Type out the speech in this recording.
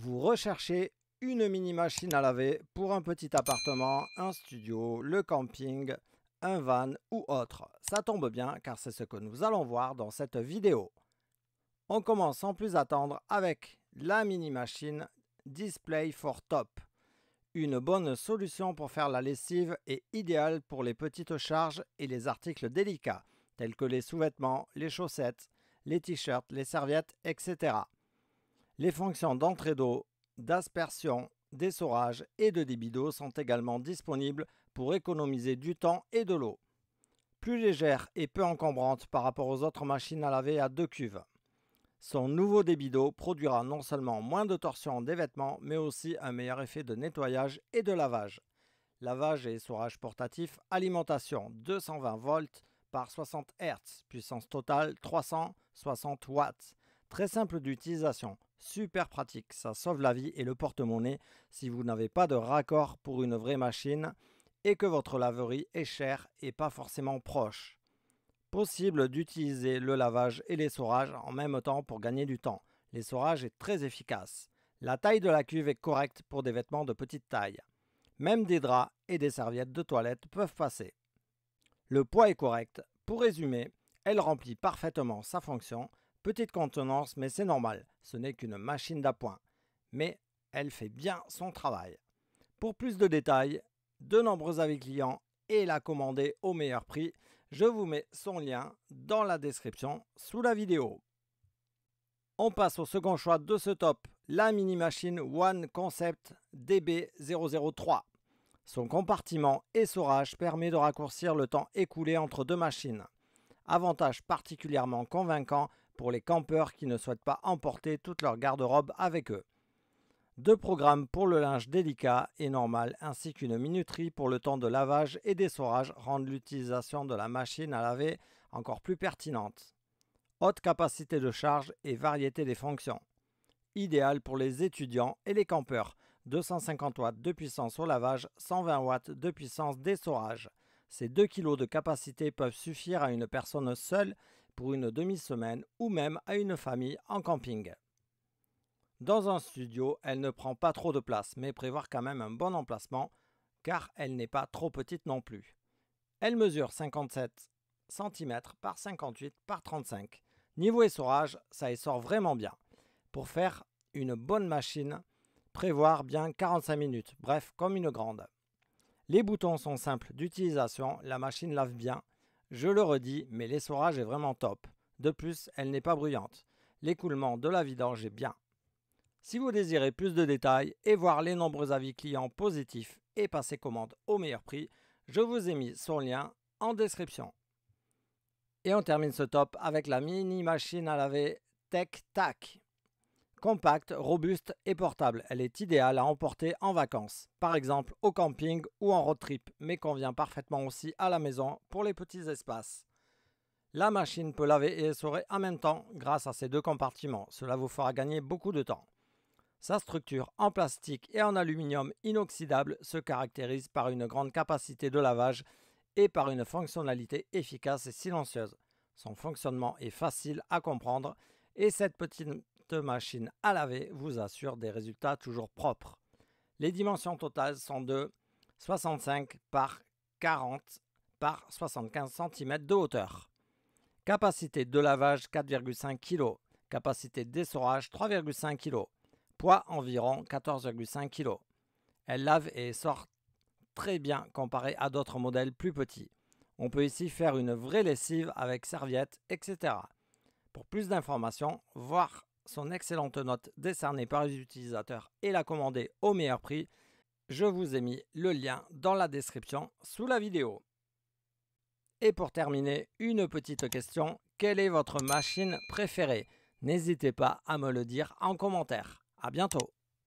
vous recherchez une mini machine à laver pour un petit appartement, un studio, le camping, un van ou autre. Ça tombe bien car c'est ce que nous allons voir dans cette vidéo. On commence sans plus attendre avec la mini machine Display for Top. Une bonne solution pour faire la lessive et idéale pour les petites charges et les articles délicats, tels que les sous-vêtements, les chaussettes, les t-shirts, les serviettes, etc. Les fonctions d'entrée d'eau, d'aspersion, d'essorage et de débit d'eau sont également disponibles pour économiser du temps et de l'eau. Plus légère et peu encombrante par rapport aux autres machines à laver à deux cuves. Son nouveau débit d'eau produira non seulement moins de torsion des vêtements, mais aussi un meilleur effet de nettoyage et de lavage. Lavage et essorage portatif, alimentation 220 volts par 60 Hz, puissance totale 360 watts. Très simple d'utilisation, super pratique, ça sauve la vie et le porte-monnaie si vous n'avez pas de raccord pour une vraie machine et que votre laverie est chère et pas forcément proche. Possible d'utiliser le lavage et l'essorage en même temps pour gagner du temps. L'essorage est très efficace. La taille de la cuve est correcte pour des vêtements de petite taille. Même des draps et des serviettes de toilette peuvent passer. Le poids est correct. Pour résumer, elle remplit parfaitement sa fonction Petite contenance, mais c'est normal, ce n'est qu'une machine d'appoint. Mais elle fait bien son travail. Pour plus de détails, de nombreux avis clients et la commander au meilleur prix, je vous mets son lien dans la description sous la vidéo. On passe au second choix de ce top, la mini machine One Concept DB003. Son compartiment et rage permet de raccourcir le temps écoulé entre deux machines. Avantage particulièrement convaincant pour les campeurs qui ne souhaitent pas emporter toute leur garde-robe avec eux. Deux programmes pour le linge délicat et normal ainsi qu'une minuterie pour le temps de lavage et d'essorage rendent l'utilisation de la machine à laver encore plus pertinente. Haute capacité de charge et variété des fonctions. Idéal pour les étudiants et les campeurs. 250 watts de puissance au lavage, 120 watts de puissance d'essorage. Ces 2 kg de capacité peuvent suffire à une personne seule une demi-semaine ou même à une famille en camping. Dans un studio, elle ne prend pas trop de place, mais prévoir quand même un bon emplacement, car elle n'est pas trop petite non plus. Elle mesure 57 cm par 58 par 35. Niveau essorage, ça sort vraiment bien. Pour faire une bonne machine, prévoir bien 45 minutes, bref, comme une grande. Les boutons sont simples d'utilisation, la machine lave bien, je le redis, mais l'essorage est vraiment top. De plus, elle n'est pas bruyante. L'écoulement de la vidange est bien. Si vous désirez plus de détails et voir les nombreux avis clients positifs et passer commande au meilleur prix, je vous ai mis son lien en description. Et on termine ce top avec la mini machine à laver tec Tac. Compacte, robuste et portable, elle est idéale à emporter en vacances, par exemple au camping ou en road trip, mais convient parfaitement aussi à la maison pour les petits espaces. La machine peut laver et essorer en même temps grâce à ses deux compartiments, cela vous fera gagner beaucoup de temps. Sa structure en plastique et en aluminium inoxydable se caractérise par une grande capacité de lavage et par une fonctionnalité efficace et silencieuse. Son fonctionnement est facile à comprendre et cette petite cette machine à laver vous assure des résultats toujours propres. Les dimensions totales sont de 65 par 40 par 75 cm de hauteur. Capacité de lavage 4,5 kg. Capacité d'essorage 3,5 kg. Poids environ 14,5 kg. Elle lave et sort très bien comparé à d'autres modèles plus petits. On peut ici faire une vraie lessive avec serviette, etc. Pour plus d'informations, voir son excellente note décernée par les utilisateurs et la commander au meilleur prix, je vous ai mis le lien dans la description sous la vidéo. Et pour terminer, une petite question, quelle est votre machine préférée N'hésitez pas à me le dire en commentaire. A bientôt